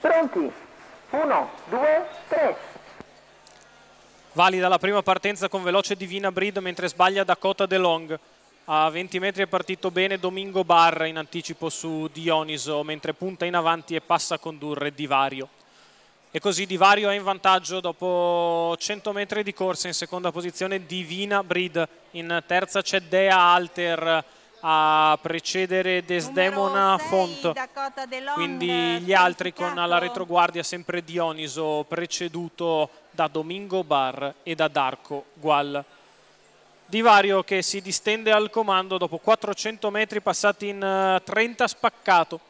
Pronti? Uno, due, tre. Valida la prima partenza con veloce Divina Brido mentre sbaglia Dakota De Long. A 20 metri è partito bene Domingo Barra in anticipo su Dioniso mentre punta in avanti e passa a condurre Divario. E così Divario è in vantaggio dopo 100 metri di corsa in seconda posizione Divina Brid, in terza c'è Dea Alter a precedere Desdemona Font, quindi gli altri con la retroguardia sempre Dioniso preceduto da Domingo Bar e da Darco Gual. Divario che si distende al comando dopo 400 metri passati in 30 eh, spaccato.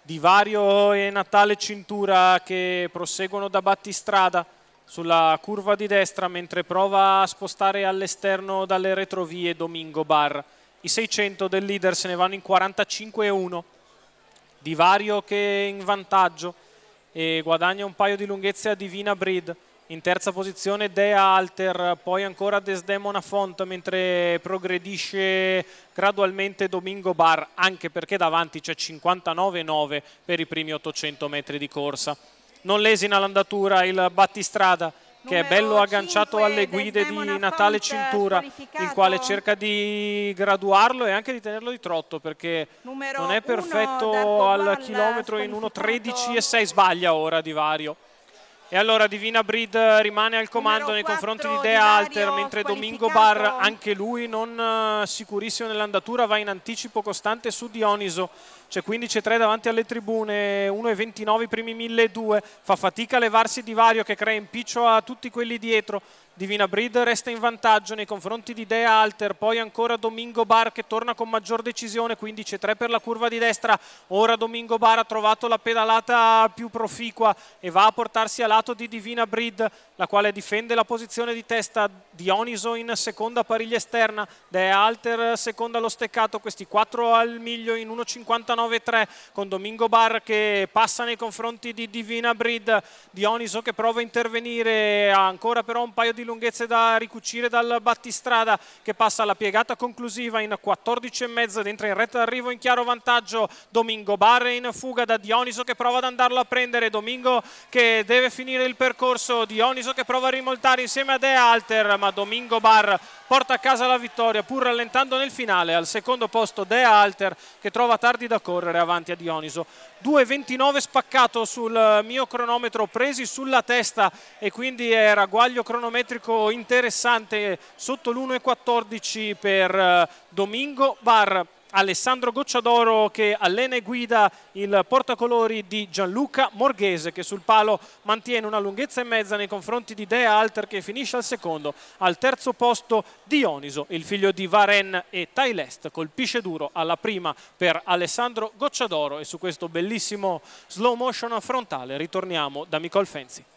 Divario e Natale Cintura che proseguono da battistrada sulla curva di destra mentre prova a spostare all'esterno dalle retrovie Domingo Bar i 600 del leader se ne vanno in 45-1 Divario che è in vantaggio e guadagna un paio di lunghezze a Divina Breed in terza posizione Dea Alter, poi ancora Desdemona Font mentre progredisce gradualmente Domingo Bar, anche perché davanti c'è 59-9 per i primi 800 metri di corsa. Non lesina l'andatura il battistrada che è bello agganciato alle guide di Natale Cintura, il quale cerca di graduarlo e anche di tenerlo di trotto perché non è perfetto al chilometro in 1.13 e 6, sbaglia ora di vario. E allora Divina Breed rimane al comando nei confronti di De Alter, mentre Domingo Bar, anche lui non eh, sicurissimo nell'andatura, va in anticipo costante su Dioniso c'è 15,3 davanti alle tribune, 1,29 i primi 1.200, fa fatica a levarsi di vario che crea impiccio a tutti quelli dietro, Divina Breed resta in vantaggio nei confronti di Dea Alter, poi ancora Domingo Bar che torna con maggior decisione, 15-3 per la curva di destra, ora Domingo Bar ha trovato la pedalata più proficua e va a portarsi a lato di Divina Breed, la quale difende la posizione di testa, Dioniso in seconda pariglia esterna, Dea Alter seconda allo steccato, questi 4 al miglio in 1.59 9-3 con Domingo Bar che passa nei confronti di Divina Brid, Dioniso che prova a intervenire, ha ancora però un paio di lunghezze da ricucire dal battistrada che passa alla piegata conclusiva in 14,5 ed entra in retta d'arrivo in chiaro vantaggio Domingo Bar in fuga da Dioniso che prova ad andarlo a prendere, Domingo che deve finire il percorso, Dioniso che prova a rimoltare insieme a Dea Alter ma Domingo Bar porta a casa la vittoria pur rallentando nel finale al secondo posto Dea Alter che trova tardi da correre correre avanti a Dioniso 2.29 spaccato sul eh, mio cronometro presi sulla testa e quindi è ragguaglio cronometrico interessante sotto l'1.14 per eh, Domingo Bar Alessandro Gocciadoro che allena e guida il portacolori di Gianluca Morghese che sul palo mantiene una lunghezza e mezza nei confronti di Dea Alter che finisce al secondo, al terzo posto Dioniso, il figlio di Varen e Tailest colpisce duro alla prima per Alessandro Gocciadoro e su questo bellissimo slow motion frontale ritorniamo da Micol Fenzi.